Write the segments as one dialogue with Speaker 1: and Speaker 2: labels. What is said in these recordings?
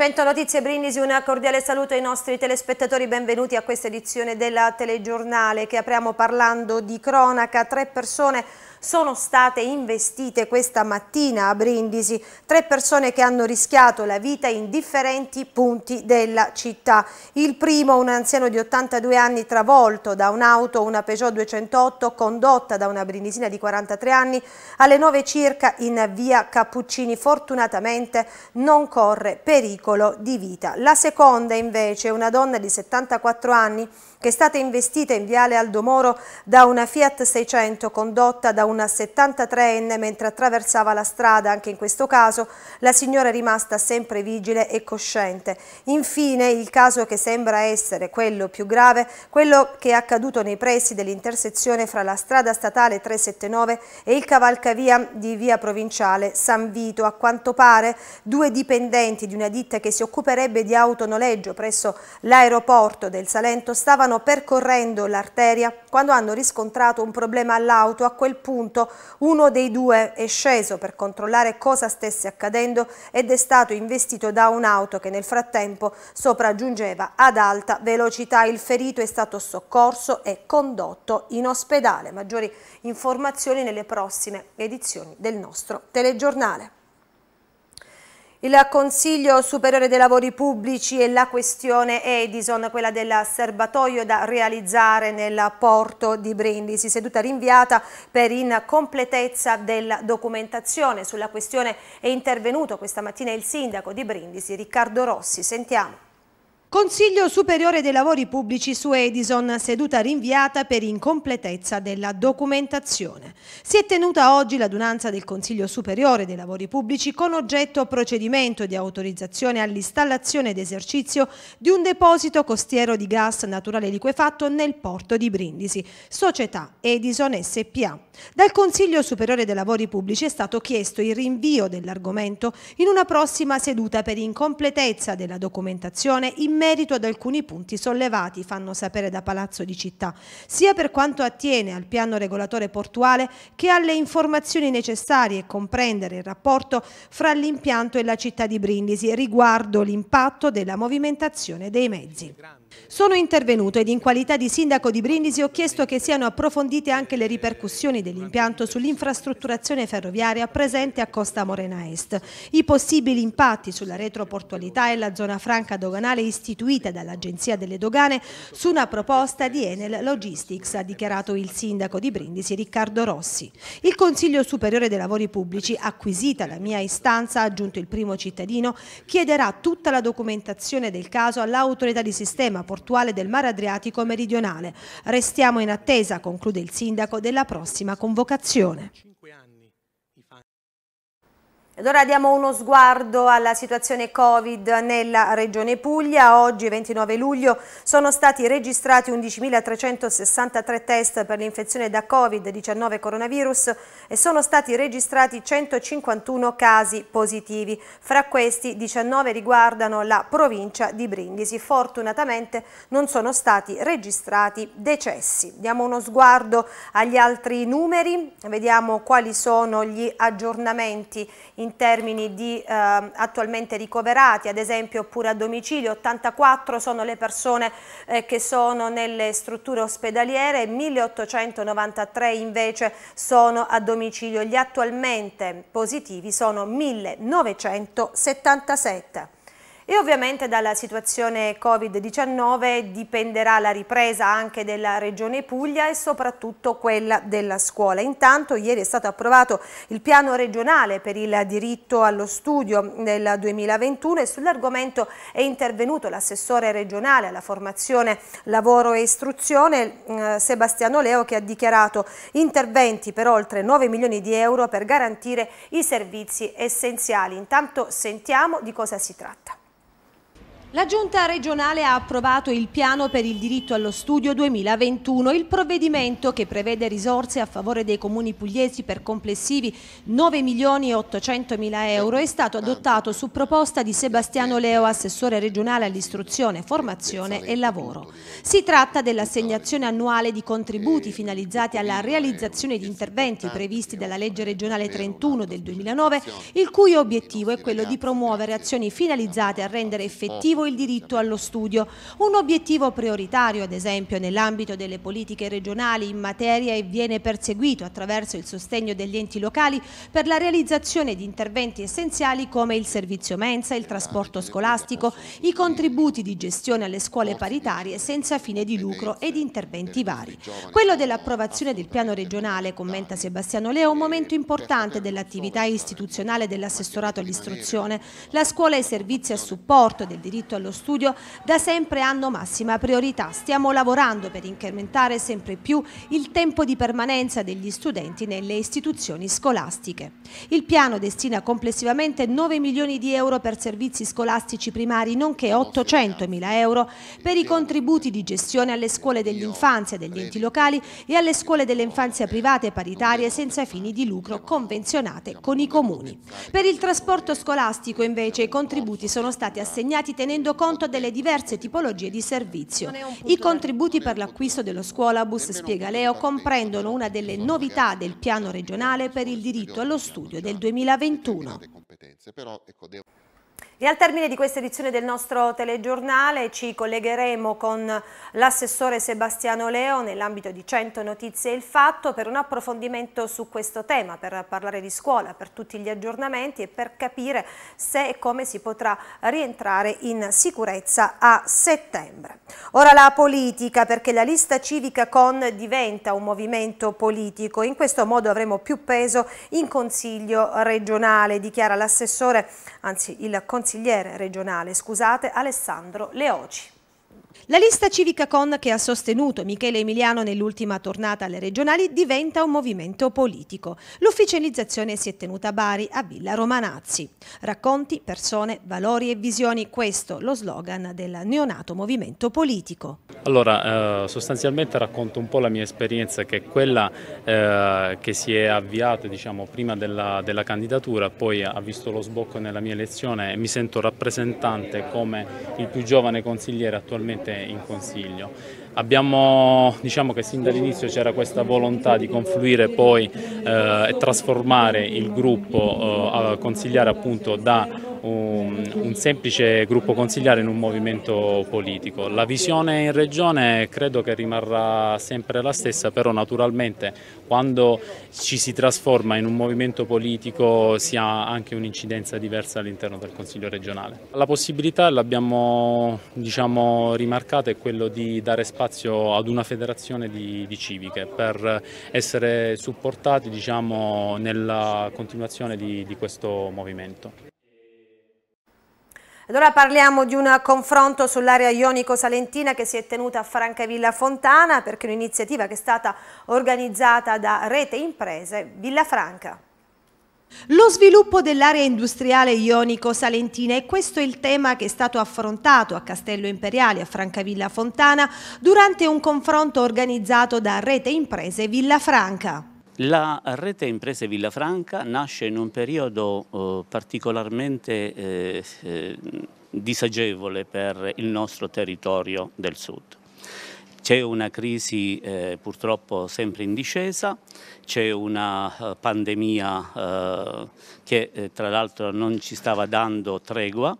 Speaker 1: 100 notizie Brindisi, un cordiale saluto ai nostri telespettatori, benvenuti a questa edizione della telegiornale che apriamo parlando di cronaca, tre persone sono state investite questa mattina a Brindisi. Tre persone che hanno rischiato la vita in differenti punti della città. Il primo, un anziano di 82 anni travolto da un'auto, una Peugeot 208, condotta da una brindisina di 43 anni, alle 9 circa in via Cappuccini. Fortunatamente non corre pericolo di vita. La seconda invece, una donna di 74 anni, che è stata investita in Viale Aldomoro da una Fiat 600 condotta da una 73enne mentre attraversava la strada. Anche in questo caso la signora è rimasta sempre vigile e cosciente. Infine il caso che sembra essere quello più grave, quello che è accaduto nei pressi dell'intersezione fra la strada statale 379 e il cavalcavia di via provinciale San Vito. A quanto pare due dipendenti di una ditta che si occuperebbe di autonoleggio presso l'aeroporto del Salento stavano stavano percorrendo l'arteria quando hanno riscontrato un problema all'auto. A quel punto uno dei due è sceso per controllare cosa stesse accadendo ed è stato investito da un'auto che nel frattempo sopraggiungeva ad alta velocità. Il ferito è stato soccorso e condotto in ospedale. Maggiori informazioni nelle prossime edizioni del nostro telegiornale. Il Consiglio Superiore dei Lavori Pubblici e la questione Edison, quella del serbatoio da realizzare nel porto di Brindisi, seduta rinviata per incompletezza della documentazione. Sulla questione è intervenuto questa mattina il sindaco di Brindisi, Riccardo Rossi. Sentiamo. Consiglio Superiore dei Lavori Pubblici su Edison, seduta rinviata per incompletezza della documentazione. Si è tenuta oggi l'adunanza del Consiglio Superiore dei Lavori Pubblici con oggetto procedimento di autorizzazione all'installazione ed esercizio di un deposito costiero di gas naturale liquefatto nel porto di Brindisi, società Edison SPA. Dal Consiglio Superiore dei Lavori Pubblici è stato chiesto il rinvio dell'argomento in una prossima seduta per incompletezza della documentazione in merito ad alcuni punti sollevati, fanno sapere da Palazzo di Città, sia per quanto attiene al piano regolatore portuale che alle informazioni necessarie a comprendere il rapporto fra l'impianto e la città di Brindisi riguardo l'impatto della movimentazione dei mezzi. Sono intervenuto ed in qualità di sindaco di Brindisi ho chiesto che siano approfondite anche le ripercussioni dell'impianto sull'infrastrutturazione ferroviaria presente a Costa Morena Est, i possibili impatti sulla retroportualità e la zona franca doganale istituita dall'Agenzia delle Dogane su una proposta di Enel Logistics, ha dichiarato il sindaco di Brindisi Riccardo Rossi. Il Consiglio Superiore dei Lavori Pubblici, acquisita la mia istanza, ha aggiunto il primo cittadino, chiederà tutta la documentazione del caso all'autorità di sistema sistema portuale del mare Adriatico meridionale. Restiamo in attesa, conclude il sindaco, della prossima convocazione. Ed ora diamo uno sguardo alla situazione Covid nella Regione Puglia. Oggi 29 luglio sono stati registrati 11.363 test per l'infezione da Covid-19 coronavirus e sono stati registrati 151 casi positivi. Fra questi 19 riguardano la provincia di Brindisi. Fortunatamente non sono stati registrati decessi. Diamo uno sguardo agli altri numeri, vediamo quali sono gli aggiornamenti in in termini di eh, attualmente ricoverati, ad esempio oppure a domicilio, 84 sono le persone eh, che sono nelle strutture ospedaliere, 1893 invece sono a domicilio. Gli attualmente positivi sono 1977 e ovviamente dalla situazione Covid-19 dipenderà la ripresa anche della Regione Puglia e soprattutto quella della scuola. Intanto ieri è stato approvato il piano regionale per il diritto allo studio nel 2021 e sull'argomento è intervenuto l'assessore regionale alla formazione, lavoro e istruzione mm, Sebastiano Leo che ha dichiarato interventi per oltre 9 milioni di euro per garantire i servizi essenziali. Intanto sentiamo di cosa si tratta. La Giunta regionale ha approvato il piano per il diritto allo studio 2021, il provvedimento che prevede risorse a favore dei comuni pugliesi per complessivi 9 milioni e 800 mila euro, è stato adottato su proposta di Sebastiano Leo, assessore regionale all'istruzione, formazione e lavoro. Si tratta dell'assegnazione annuale di contributi finalizzati alla realizzazione di interventi previsti dalla legge regionale 31 del 2009, il cui obiettivo è quello di promuovere azioni finalizzate a rendere effettivo effettivo il diritto allo studio, un obiettivo prioritario ad esempio nell'ambito delle politiche regionali in materia e viene perseguito attraverso il sostegno degli enti locali per la realizzazione di interventi essenziali come il servizio mensa, il trasporto scolastico, i contributi di gestione alle scuole paritarie senza fine di lucro ed interventi vari. Quello dell'approvazione del piano regionale, commenta Sebastiano Leo, è un momento importante dell'attività istituzionale dell'assessorato all'istruzione. La scuola e i servizi a supporto del diritto all'ascolto allo studio da sempre hanno massima priorità. Stiamo lavorando per incrementare sempre più il tempo di permanenza degli studenti nelle istituzioni scolastiche. Il piano destina complessivamente 9 milioni di euro per servizi scolastici primari, nonché 800 mila euro per i contributi di gestione alle scuole dell'infanzia degli enti locali e alle scuole dell'infanzia private paritarie senza fini di lucro convenzionate con i comuni. Per il trasporto scolastico invece i contributi sono stati assegnati tenendo tenendo conto delle diverse tipologie di servizio. I contributi per l'acquisto dello scuolabus, spiega Leo, comprendono una delle novità del piano regionale per il diritto allo studio del 2021. E al termine di questa edizione del nostro telegiornale ci collegheremo con l'assessore Sebastiano Leo nell'ambito di 100 notizie e il fatto per un approfondimento su questo tema, per parlare di scuola, per tutti gli aggiornamenti e per capire se e come si potrà rientrare in sicurezza a settembre. Ora la politica perché la lista civica con diventa un movimento politico, in questo modo avremo più peso in consiglio regionale, dichiara l'assessore, anzi il consiglio consigliere regionale, scusate, Alessandro Leoci. La lista civica con che ha sostenuto Michele Emiliano nell'ultima tornata alle regionali diventa un movimento politico. L'ufficializzazione si è tenuta a Bari, a Villa Romanazzi. Racconti, persone, valori e visioni, questo lo slogan del neonato movimento politico.
Speaker 2: Allora, eh, sostanzialmente racconto un po' la mia esperienza che è quella eh, che si è avviata diciamo, prima della, della candidatura, poi ha visto lo sbocco nella mia elezione e mi sento rappresentante come il più giovane consigliere attualmente presente in Consiglio. Abbiamo, diciamo che sin dall'inizio c'era questa volontà di confluire poi eh, e trasformare il gruppo eh, a consigliare appunto da un, un, semplice gruppo consigliare in un movimento politico. La visione in regione credo che rimarrà sempre la stessa, però naturalmente quando ci si trasforma in un movimento politico si ha anche un'incidenza diversa all'interno del Consiglio regionale. La possibilità l'abbiamo diciamo, rimarcata è quello di dare spazio spazio ad una federazione di, di civiche per essere supportati diciamo, nella continuazione di, di questo movimento.
Speaker 1: Allora parliamo di un confronto sull'area ionico-salentina che si è tenuta a Francavilla Fontana perché è un'iniziativa che è stata organizzata da Rete Imprese Villa Franca. Lo sviluppo dell'area industriale ionico-salentina e questo è il tema che è stato affrontato a Castello Imperiale a Francavilla Fontana durante un confronto organizzato da Rete Imprese Villafranca.
Speaker 2: La rete imprese Villafranca nasce in un periodo eh, particolarmente eh, eh, disagevole per il nostro territorio del sud. C'è una crisi eh, purtroppo sempre in discesa, c'è una eh, pandemia eh, che eh, tra l'altro non ci stava dando tregua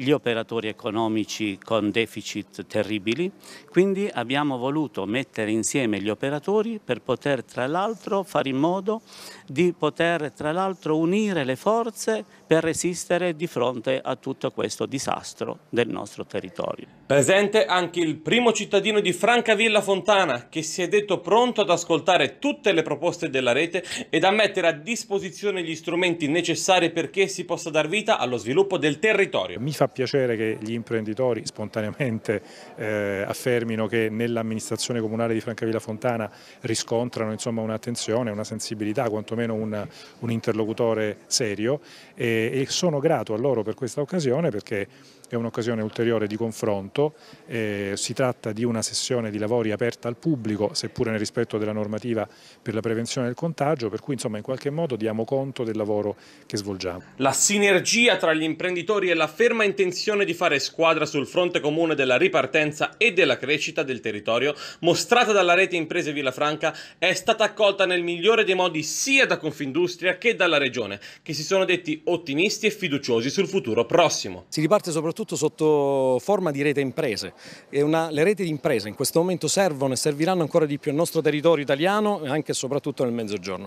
Speaker 2: gli operatori economici con deficit terribili, quindi abbiamo voluto mettere insieme gli operatori per poter tra l'altro fare in modo di poter tra l'altro unire le forze per resistere di fronte a tutto questo disastro del nostro territorio.
Speaker 3: Presente anche il primo cittadino di Francavilla Fontana che si è detto pronto ad ascoltare tutte le proposte della rete ed a mettere a disposizione gli strumenti necessari perché si possa dar vita allo sviluppo del territorio.
Speaker 4: Mi fa piacere che gli imprenditori spontaneamente eh, affermino che nell'amministrazione comunale di Francavilla Fontana riscontrano un'attenzione, una sensibilità, quantomeno un, un interlocutore serio e, e sono grato a loro per questa occasione perché è un'occasione ulteriore di confronto, eh, si tratta di una sessione di lavori aperta al pubblico, seppure nel rispetto della normativa per la prevenzione del contagio, per cui insomma in qualche modo diamo conto del lavoro che svolgiamo.
Speaker 3: La sinergia tra gli imprenditori e la ferma intenzione di fare squadra sul fronte comune della ripartenza e della crescita del territorio, mostrata dalla rete Imprese Villafranca, è stata accolta nel migliore dei modi sia da Confindustria che dalla Regione, che si sono detti ottimisti e fiduciosi sul futuro prossimo.
Speaker 4: Si riparte soprattutto soprattutto sotto forma di rete imprese. Una, le reti di imprese in questo momento servono e serviranno ancora di più al nostro territorio italiano e anche e soprattutto nel mezzogiorno.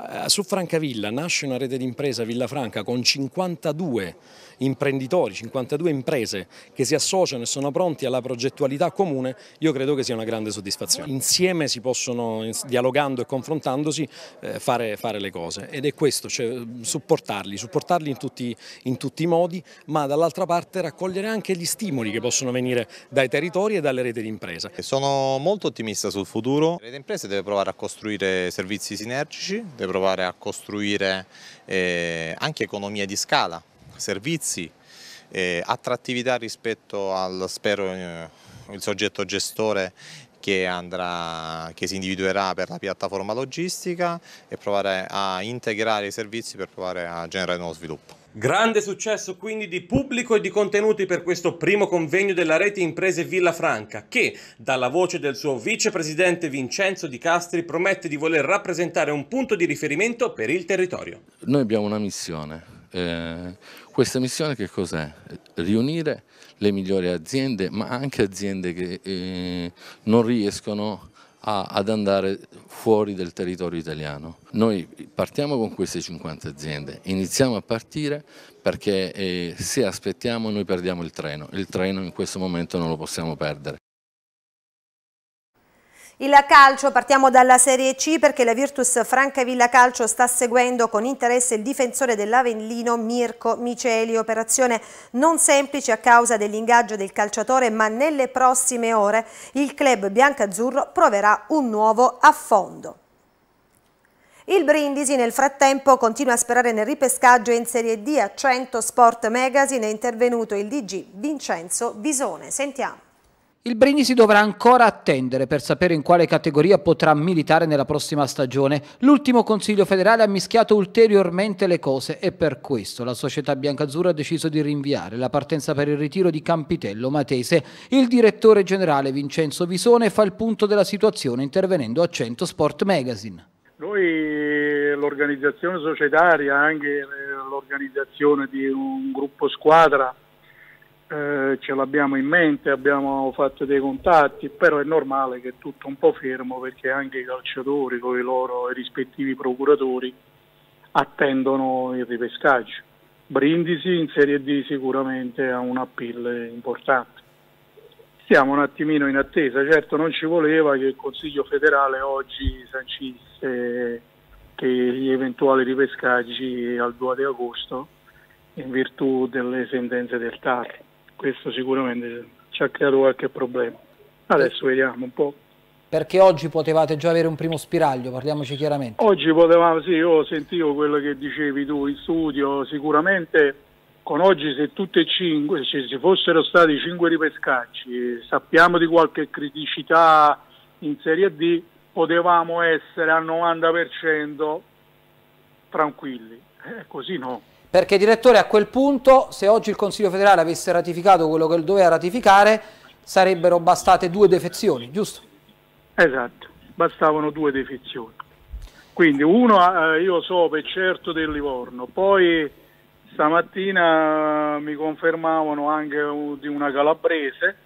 Speaker 4: Eh, su Francavilla nasce una rete d'impresa Villafranca con 52 imprenditori, 52 imprese che si associano e sono pronti alla progettualità comune, io credo che sia una grande soddisfazione. Insieme si possono, dialogando e confrontandosi, eh, fare, fare le cose ed è questo, cioè supportarli, supportarli in tutti, in tutti i modi, ma dall'altra parte raccogliere anche gli stimoli che possono venire dai territori e dalle reti d'impresa.
Speaker 3: Sono molto ottimista sul futuro, la rete imprese deve provare a costruire servizi sinergici, e provare a costruire eh, anche economie di scala, servizi, eh, attrattività rispetto al spero eh, il soggetto gestore che, andrà, che si individuerà per la piattaforma logistica e provare a integrare i servizi per provare a generare nuovo sviluppo. Grande successo quindi di pubblico e di contenuti per questo primo convegno della rete imprese Villa Franca che, dalla voce del suo vicepresidente Vincenzo Di Castri, promette di voler rappresentare un punto di riferimento per il territorio.
Speaker 2: Noi abbiamo una missione, eh, questa missione che cos'è? Riunire le migliori aziende, ma anche aziende che eh, non riescono a, ad andare fuori del territorio italiano. Noi partiamo con queste 50 aziende, iniziamo a partire perché eh, se aspettiamo noi perdiamo il treno, il treno in questo momento non lo possiamo perdere.
Speaker 1: Il calcio, partiamo dalla Serie C perché la Virtus Francavilla Calcio sta seguendo con interesse il difensore dell'Avellino Mirko Miceli, operazione non semplice a causa dell'ingaggio del calciatore ma nelle prossime ore il club biancazzurro proverà un nuovo affondo. Il Brindisi nel frattempo continua a sperare nel ripescaggio in Serie D a 100 Sport Magazine è intervenuto il DG Vincenzo Visone. Sentiamo.
Speaker 4: Il Brindisi dovrà ancora attendere per sapere in quale categoria potrà militare nella prossima stagione. L'ultimo Consiglio federale ha mischiato ulteriormente le cose e per questo la società biancazzurra ha deciso di rinviare la partenza per il ritiro di Campitello Matese. Il direttore generale Vincenzo Visone fa il punto della situazione intervenendo a 100 Sport Magazine.
Speaker 5: Noi l'organizzazione societaria, anche eh, l'organizzazione di un gruppo squadra eh, ce l'abbiamo in mente, abbiamo fatto dei contatti, però è normale che è tutto un po' fermo perché anche i calciatori con i loro rispettivi procuratori attendono il ripescaggio. Brindisi in Serie D sicuramente ha un appeal importante. Stiamo un attimino in attesa, certo non ci voleva che il Consiglio federale oggi sancisse che gli eventuali ripescaggi al 2 di agosto in virtù delle sentenze del TAR questo sicuramente ci ha creato qualche problema. Adesso vediamo un po'.
Speaker 4: Perché oggi potevate già avere un primo spiraglio, parliamoci chiaramente.
Speaker 5: Oggi potevamo, sì, io sentivo quello che dicevi tu in studio, sicuramente con oggi se tutte e cinque, se ci fossero stati cinque ripescacci, sappiamo di qualche criticità in Serie D, potevamo essere al 90% tranquilli. Eh, così no.
Speaker 4: Perché direttore a quel punto, se oggi il Consiglio federale avesse ratificato quello che doveva ratificare, sarebbero bastate due defezioni,
Speaker 5: giusto? Esatto, bastavano due defezioni. Quindi uno eh, io so per certo del Livorno, poi stamattina mi confermavano anche uh, di una calabrese,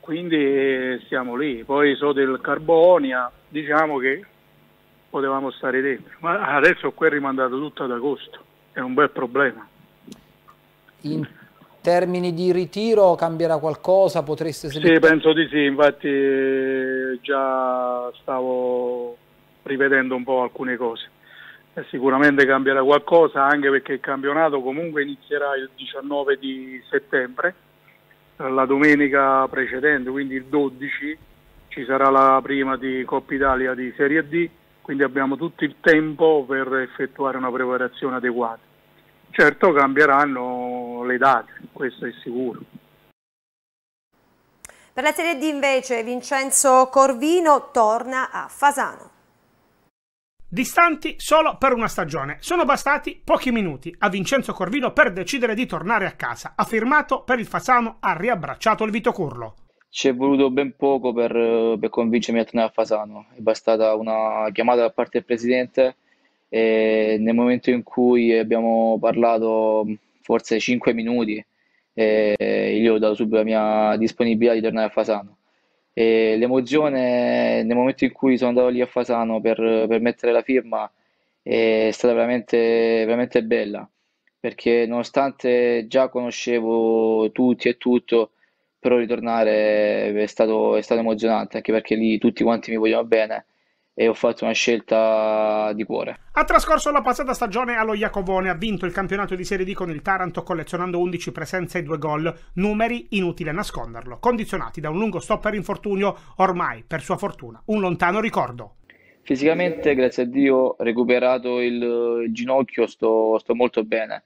Speaker 5: quindi siamo lì. Poi so del Carbonia, diciamo che potevamo stare dentro, ma adesso qui è rimandato tutto ad agosto è un bel problema.
Speaker 4: In termini di ritiro cambierà qualcosa? Potreste Sì,
Speaker 5: penso di sì, infatti già stavo rivedendo un po' alcune cose. E eh, sicuramente cambierà qualcosa anche perché il campionato comunque inizierà il 19 di settembre, la domenica precedente, quindi il 12 ci sarà la prima di Coppa Italia di Serie D, quindi abbiamo tutto il tempo per effettuare una preparazione adeguata Certo cambieranno le date, questo è sicuro.
Speaker 1: Per la Serie D invece Vincenzo Corvino torna a Fasano.
Speaker 6: Distanti solo per una stagione, sono bastati pochi minuti a Vincenzo Corvino per decidere di tornare a casa. Ha firmato per il Fasano, ha riabbracciato il Vito Curlo.
Speaker 7: Ci è voluto ben poco per, eh, per convincermi a tornare a Fasano, è bastata una chiamata da parte del presidente e nel momento in cui abbiamo parlato forse 5 minuti eh, io ho dato subito la mia disponibilità di tornare a Fasano e l'emozione nel momento in cui sono andato lì a Fasano per, per mettere la firma è stata veramente, veramente bella perché nonostante già conoscevo tutti e tutto però ritornare è stato, è stato emozionante anche perché lì tutti quanti mi vogliono bene e ho fatto una scelta di cuore. Ha
Speaker 6: trascorso la passata stagione allo Iacovone, ha vinto il campionato di Serie D con il Taranto collezionando 11 presenze e 2 gol, numeri inutile nasconderlo, condizionati da un lungo stop per infortunio, ormai per sua fortuna un lontano ricordo.
Speaker 7: Fisicamente, grazie a Dio, recuperato il, il ginocchio, sto, sto molto bene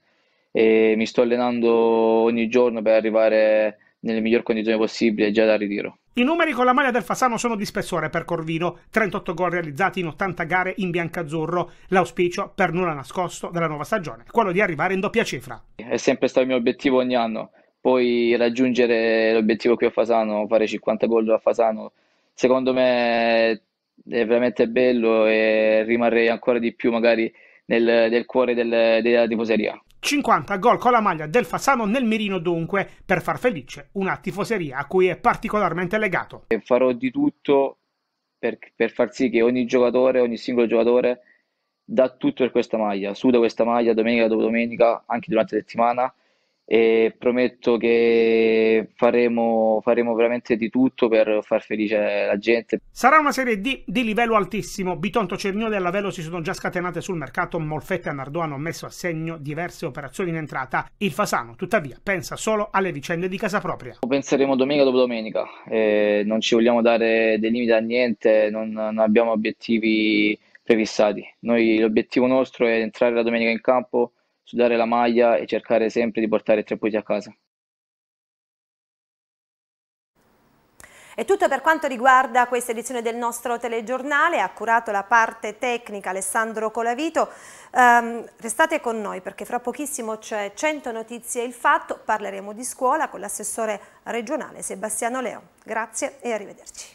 Speaker 7: e mi sto allenando ogni giorno per arrivare nelle migliori condizioni possibili già da ritiro.
Speaker 6: I numeri con la maglia del Fasano sono di spessore per Corvino, 38 gol realizzati in 80 gare in biancazzurro. L'auspicio, per nulla nascosto, della nuova stagione è quello di arrivare in doppia cifra.
Speaker 7: È sempre stato il mio obiettivo ogni anno, poi raggiungere l'obiettivo qui a Fasano, fare 50 gol a Fasano, secondo me è veramente bello e rimarrei ancora di più magari nel, nel cuore del, della tifoseria.
Speaker 6: 50 gol con la maglia del Fassano nel mirino dunque per far felice una tifoseria a cui è particolarmente legato.
Speaker 7: E farò di tutto per, per far sì che ogni giocatore, ogni singolo giocatore dà tutto per questa maglia, suda questa maglia domenica dopo domenica, anche durante la settimana e prometto che faremo, faremo, veramente di tutto per far felice la gente.
Speaker 6: Sarà una serie D di livello altissimo. Bitonto, Cernio e Lavello si sono già scatenate sul mercato, Molfetta e Nardò hanno messo a segno diverse operazioni in entrata. Il Fasano, tuttavia, pensa solo alle vicende di casa propria.
Speaker 7: Penseremo domenica dopo domenica, eh, non ci vogliamo dare dei limiti a niente, non, non abbiamo obiettivi prefissati. Noi, l'obiettivo nostro è entrare la domenica in campo sudare la maglia e cercare sempre di portare tre punti a casa.
Speaker 1: È tutto per quanto riguarda questa edizione del nostro telegiornale, ha curato la parte tecnica Alessandro Colavito. Um, restate con noi perché fra pochissimo c'è 100 notizie e il fatto, parleremo di scuola con l'assessore regionale Sebastiano Leo. Grazie e arrivederci.